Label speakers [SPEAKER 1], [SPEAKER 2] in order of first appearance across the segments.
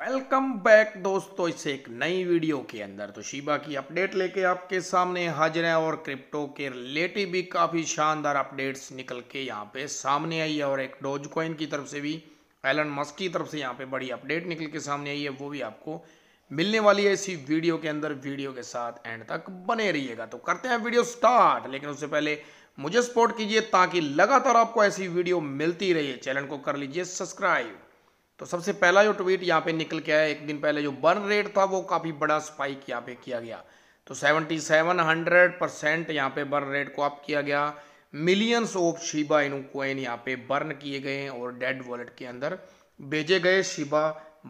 [SPEAKER 1] welcome back दोस्तों इस एक नई वीडियो के अंदर तो शिबा की अपडेट लेके आपके सामने हाजिर है और क्रिप्टो के रिलेटिव भी काफ़ी शानदार अपडेट्स निकल के यहाँ पे सामने आई है और एक डोज कॉइन की तरफ से भी एलन मस्क की तरफ से यहाँ पे बड़ी अपडेट निकल के सामने आई है वो भी आपको मिलने वाली है इसी वीडियो के अंदर वीडियो के साथ एंड तक बने रहिएगा तो करते हैं वीडियो स्टार्ट लेकिन उससे पहले मुझे सपोर्ट कीजिए ताकि लगातार आपको ऐसी वीडियो मिलती रही चैनल को कर लीजिए सब्सक्राइब तो सबसे पहला जो ट्वीट यहाँ पे निकल के आया एक दिन पहले जो बर्न रेट था वो काफ़ी बड़ा स्पाइक यहाँ पे किया गया तो सेवन हंड्रेड परसेंट यहाँ पे बर्न रेट को अप किया गया millions of Shiba Inu coin यहाँ पे बर्न किए गए और डेड वॉलेट के अंदर भेजे गए शिबा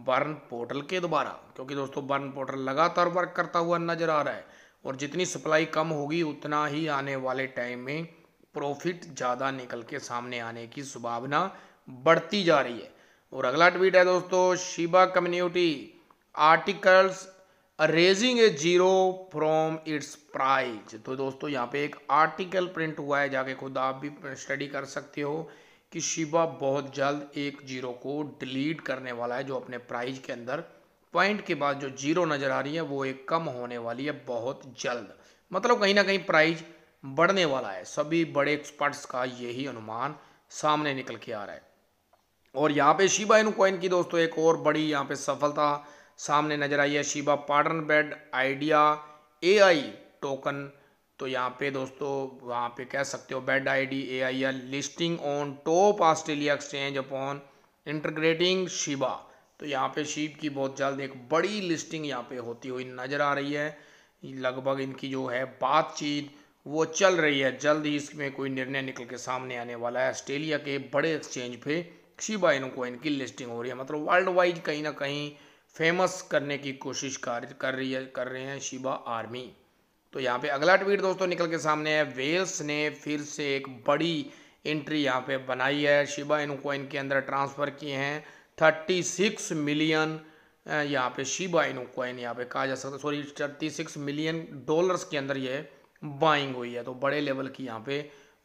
[SPEAKER 1] बर्न पोर्टल के द्वारा क्योंकि दोस्तों बर्न पोर्टल लगातार वर्क करता हुआ नजर आ रहा है और जितनी सप्लाई कम होगी उतना ही आने वाले टाइम में प्रॉफिट ज़्यादा निकल के सामने आने की संभावना बढ़ती जा रही है और अगला ट्वीट है दोस्तों Shiba community articles raising a zero from its price तो दोस्तों यहाँ पे एक आर्टिकल प्रिंट हुआ है जाके खुद आप भी स्टडी कर सकते हो कि शिबा बहुत जल्द एक जीरो को डिलीट करने वाला है जो अपने प्राइज के अंदर पॉइंट के बाद जो जीरो नज़र आ रही है वो एक कम होने वाली है बहुत जल्द मतलब कहीं ना कहीं प्राइज बढ़ने वाला है सभी बड़े एक्सपर्ट्स का यही अनुमान सामने निकल के आ रहा है और यहाँ पे शिबा इन कॉइन की दोस्तों एक और बड़ी यहाँ पे सफलता सामने नजर आई है Shiba partner bad idea AI token तो यहाँ पे दोस्तों वहाँ पे कह सकते हो बेड आईडी एआई या listing on top Australia exchange upon integrating Shiba तो यहाँ पे शिब की बहुत जल्द एक बड़ी लिस्टिंग यहाँ पे होती हुई नज़र आ रही है लगभग इनकी जो है बातचीत वो चल रही है जल्द ही इसमें कोई निर्णय निकल के सामने आने वाला है ऑस्ट्रेलिया के बड़े एक्सचेंज पे शिबा इनु कोइन की लिस्टिंग हो रही है मतलब वर्ल्ड वाइड कहीं ना कहीं फेमस करने की कोशिश कर कर रही है कर रहे हैं शिबा आर्मी तो यहाँ पे अगला ट्वीट दोस्तों निकल के सामने है वेल्स ने फिर से एक बड़ी एंट्री यहाँ पे बनाई है शिबा इनु कोइन के अंदर ट्रांसफ़र किए हैं थर्टी सिक्स मिलियन यहाँ पे शिबा इनु कोइन यहाँ पे कहा जा सकता है sorry thirty six million dollars के अंदर ये बाइंग हुई है तो बड़े लेवल की यहाँ पे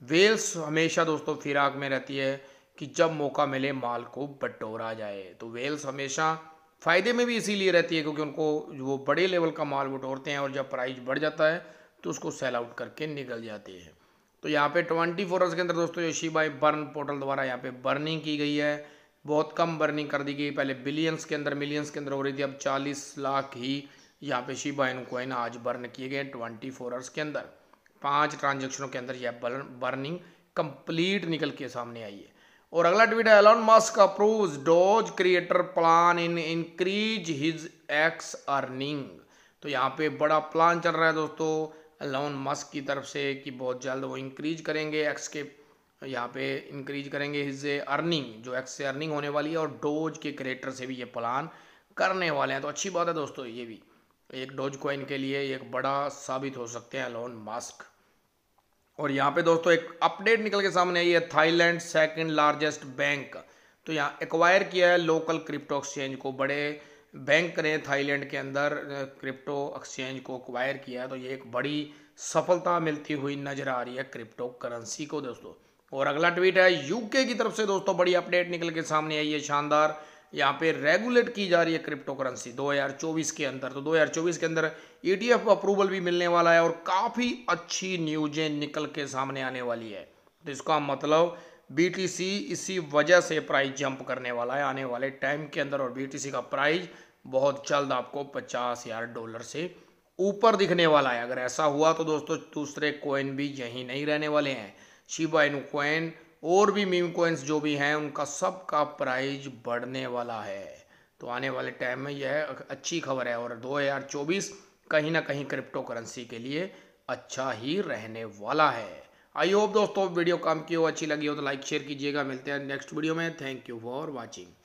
[SPEAKER 1] वेल्स हमेशा दोस्तों फिराक में रहती है कि जब मौका मिले माल को बटोरा जाए तो वेल्स हमेशा फ़ायदे में भी इसीलिए रहती है क्योंकि उनको वो बड़े लेवल का माल बटोरते हैं और जब प्राइस बढ़ जाता है तो उसको सेल आउट करके निकल जाते हैं तो यहाँ पे ट्वेंटी फोर आवर्स के अंदर दोस्तों योशीबाई बर्न पोर्टल द्वारा यहाँ पे बर्निंग की गई है बहुत कम बर्निंग कर दी गई पहले बिलियंस के अंदर मिलियंस के अंदर हो रही थी अब चालीस लाख ही यहाँ पे शिबा इनु कोइन आज बर्न किए गए ट्वेंटी फोर आवर्स के अंदर पाँच ट्रांजेक्शनों के अंदर यह बर्निंग कंप्लीट निकल के सामने आई है और अगला ट्वीट है Elon Musk approve Doge creator plan in increase his X earning तो यहाँ पे बड़ा प्लान चल रहा है दोस्तों एलॉन मस्क की तरफ से कि बहुत जल्द वो इंक्रीज करेंगे एक्स के यहाँ पे इंक्रीज करेंगे हिज अर्निंग जो एक्स से अर्निंग होने वाली है और डोज के क्रिएटर से भी ये प्लान करने वाले हैं तो अच्छी बात है दोस्तों ये भी एक डोज कॉइन के लिए एक बड़ा साबित हो सकते हैं एलॉन मास्क और यहाँ पे दोस्तों एक अपडेट निकल के सामने आई है थाईलैंड सेकंड लार्जेस्ट बैंक तो यहाँ एक्वायर किया है लोकल क्रिप्टो एक्सचेंज को बड़े बैंक ने थाईलैंड के अंदर क्रिप्टो एक्सचेंज को एक्वायर किया है तो ये एक बड़ी सफलता मिलती हुई नजर आ रही है क्रिप्टो करेंसी को दोस्तों और अगला ट्वीट है यूके की तरफ से दोस्तों बड़ी अपडेट निकल के सामने आई है शानदार यहाँ पे रेगुलेट की जा रही है क्रिप्टो करेंसी 2024 के अंदर तो 2024 के अंदर ईटीएफ e अप्रूवल भी मिलने वाला है और काफ़ी अच्छी न्यूजें निकल के सामने आने वाली है तो इसका मतलब बीटीसी इसी वजह से प्राइस जंप करने वाला है आने वाले टाइम के अंदर और बीटीसी का प्राइस बहुत जल्द आपको पचास हज़ार डॉलर से ऊपर दिखने वाला है अगर ऐसा हुआ तो दोस्तों दूसरे कोइन भी यहीं नहीं रहने वाले हैं शिबा कोइन और भी मीम कोइंस जो भी हैं उनका सबका प्राइज बढ़ने वाला है तो आने वाले टाइम में यह अच्छी खबर है और 2024 कहीं ना कहीं क्रिप्टो करेंसी के लिए अच्छा ही रहने वाला है आई होप दोस्तों वीडियो काम की हो अच्छी लगी हो तो लाइक शेयर कीजिएगा मिलते हैं नेक्स्ट वीडियो में थैंक यू फॉर वॉचिंग